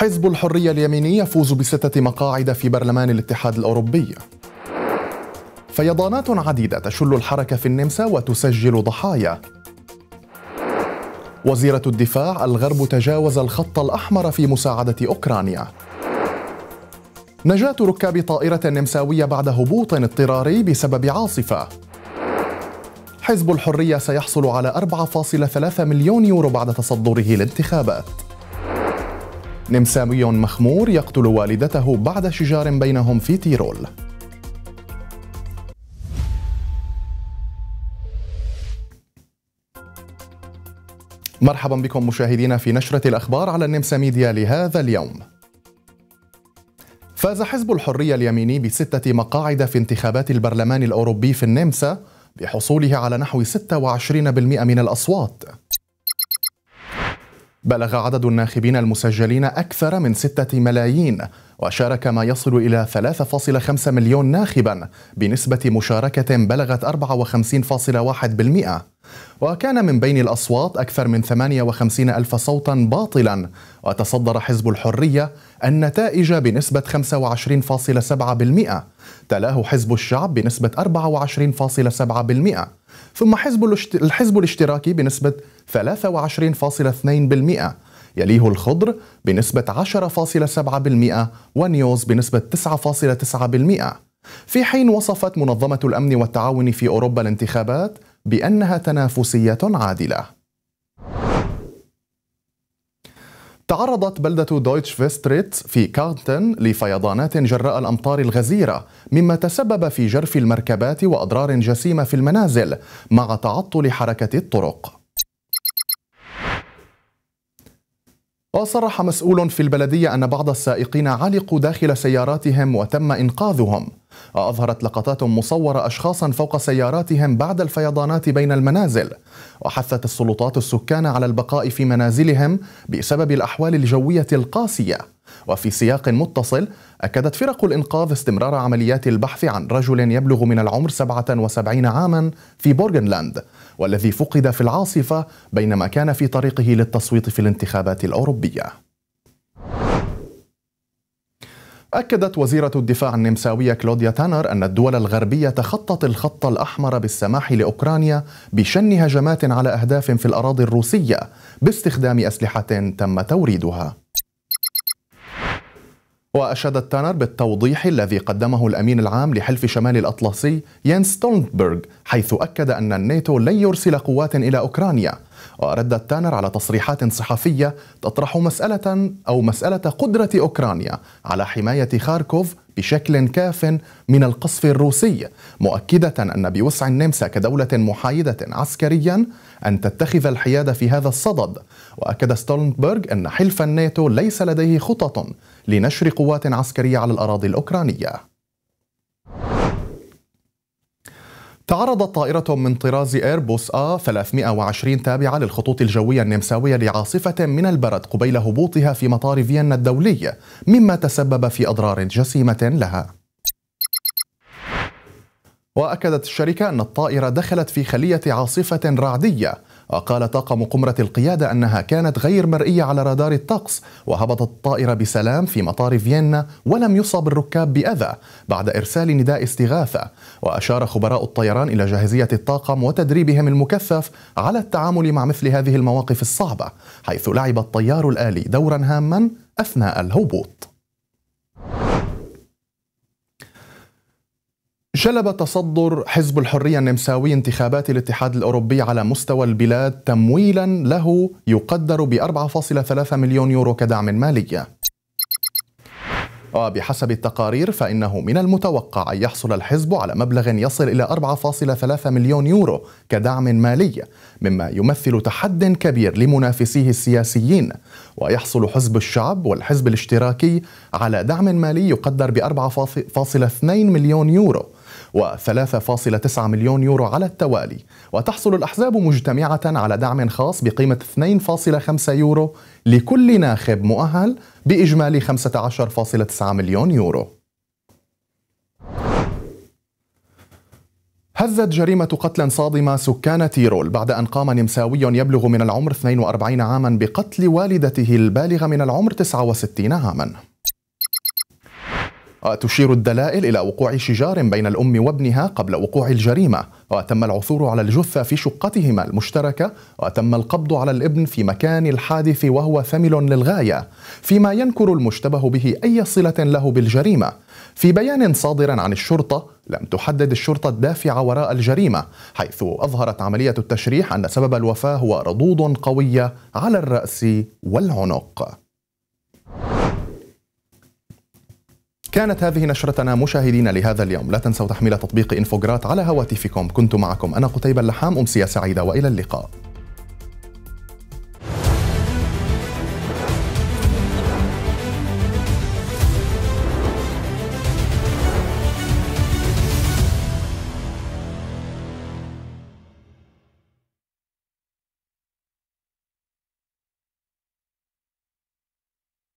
حزب الحرية اليميني يفوز بستة مقاعد في برلمان الاتحاد الأوروبي فيضانات عديدة تشل الحركة في النمسا وتسجل ضحايا وزيرة الدفاع الغرب تجاوز الخط الأحمر في مساعدة أوكرانيا نجاة ركاب طائرة نمساوية بعد هبوط اضطراري بسبب عاصفة حزب الحرية سيحصل على 4.3 مليون يورو بعد تصدره الانتخابات نمساوي مخمور يقتل والدته بعد شجار بينهم في تيرول مرحبا بكم مشاهدينا في نشرة الأخبار على النمسا ميديا لهذا اليوم فاز حزب الحرية اليميني بستة مقاعد في انتخابات البرلمان الأوروبي في النمسا بحصوله على نحو 26% من الأصوات بلغ عدد الناخبين المسجلين أكثر من 6 ملايين وشارك ما يصل إلى 3.5 مليون ناخبا بنسبة مشاركة بلغت 54.1% وكان من بين الأصوات أكثر من 58 ألف صوتا باطلا وتصدر حزب الحرية النتائج بنسبة 25.7% تلاه حزب الشعب بنسبة 24.7% ثم حزب الحزب الاشتراكي بنسبة 23.2% يليه الخضر بنسبة 10.7% ونيوز بنسبة 9.9% في حين وصفت منظمة الأمن والتعاون في أوروبا الانتخابات بأنها تنافسية عادلة. تعرضت بلدة دويتش فيستريت في كارتن لفيضانات جراء الأمطار الغزيرة مما تسبب في جرف المركبات وأضرار جسيمة في المنازل مع تعطل حركة الطرق وصرح مسؤول في البلدية أن بعض السائقين علقوا داخل سياراتهم وتم إنقاذهم وأظهرت لقطات مصورة أشخاصا فوق سياراتهم بعد الفيضانات بين المنازل وحثت السلطات السكان على البقاء في منازلهم بسبب الأحوال الجوية القاسية وفي سياق متصل أكدت فرق الإنقاذ استمرار عمليات البحث عن رجل يبلغ من العمر 77 عاما في بورغنلاند والذي فقد في العاصفة بينما كان في طريقه للتصويت في الانتخابات الأوروبية أكدت وزيرة الدفاع النمساوية كلوديا تانر أن الدول الغربية تخطت الخط الأحمر بالسماح لأوكرانيا بشن هجمات على أهداف في الأراضي الروسية باستخدام أسلحة تم توريدها وأشاد تانر بالتوضيح الذي قدمه الأمين العام لحلف شمال الأطلسي يان ستولنبرغ حيث أكد أن الناتو لن يرسل قوات إلى أوكرانيا ورد تانر على تصريحات صحفية تطرح مسألة أو مسألة قدرة أوكرانيا على حماية خاركوف بشكل كاف من القصف الروسي مؤكدة أن بوسع النمسا كدولة محايدة عسكريا أن تتخذ الحياد في هذا الصدد وأكد ستولنبرغ أن حلف الناتو ليس لديه خطط لنشر قوات عسكرية على الأراضي الأوكرانية تعرضت طائرة من طراز ايربوس آ 320 تابعة للخطوط الجوية النمساوية لعاصفة من البرد قبيل هبوطها في مطار فيينا الدولي مما تسبب في أضرار جسيمة لها وأكدت الشركة أن الطائرة دخلت في خلية عاصفة رعدية وقال طاقم قمرة القيادة أنها كانت غير مرئية على رادار الطقس وهبطت الطائرة بسلام في مطار فيينا ولم يصب الركاب بأذى بعد إرسال نداء استغاثة وأشار خبراء الطيران إلى جاهزية الطاقم وتدريبهم المكثف على التعامل مع مثل هذه المواقف الصعبة حيث لعب الطيار الآلي دورا هاما أثناء الهبوط جلب تصدر حزب الحرية النمساوي انتخابات الاتحاد الأوروبي على مستوى البلاد تمويلا له يقدر ب 4.3 مليون يورو كدعم مالي وبحسب التقارير فإنه من المتوقع أن يحصل الحزب على مبلغ يصل إلى 4.3 مليون يورو كدعم مالي مما يمثل تحد كبير لمنافسيه السياسيين ويحصل حزب الشعب والحزب الاشتراكي على دعم مالي يقدر ب 4.2 مليون يورو و3.9 مليون يورو على التوالي وتحصل الأحزاب مجتمعة على دعم خاص بقيمة 2.5 يورو لكل ناخب مؤهل بإجمالي 15.9 مليون يورو هزت جريمة قتل صادمة سكان تيرول بعد أن قام نمساوي يبلغ من العمر 42 عاما بقتل والدته البالغة من العمر 69 عاما وتشير آه، الدلائل إلى وقوع شجار بين الأم وابنها قبل وقوع الجريمة وتم آه، العثور على الجثة في شقتهما المشتركة وتم آه، القبض على الابن في مكان الحادث وهو ثمل للغاية فيما ينكر المشتبه به أي صلة له بالجريمة في بيان صادر عن الشرطة لم تحدد الشرطة الدافع وراء الجريمة حيث أظهرت عملية التشريح أن سبب الوفاة هو رضوض قوية على الرأس والعنق كانت هذه نشرتنا مشاهدينا لهذا اليوم لا تنسوا تحميل تطبيق إنفوجرات على هواتفكم كنت معكم أنا قتيبة اللحام أمسية سعيدة وإلى اللقاء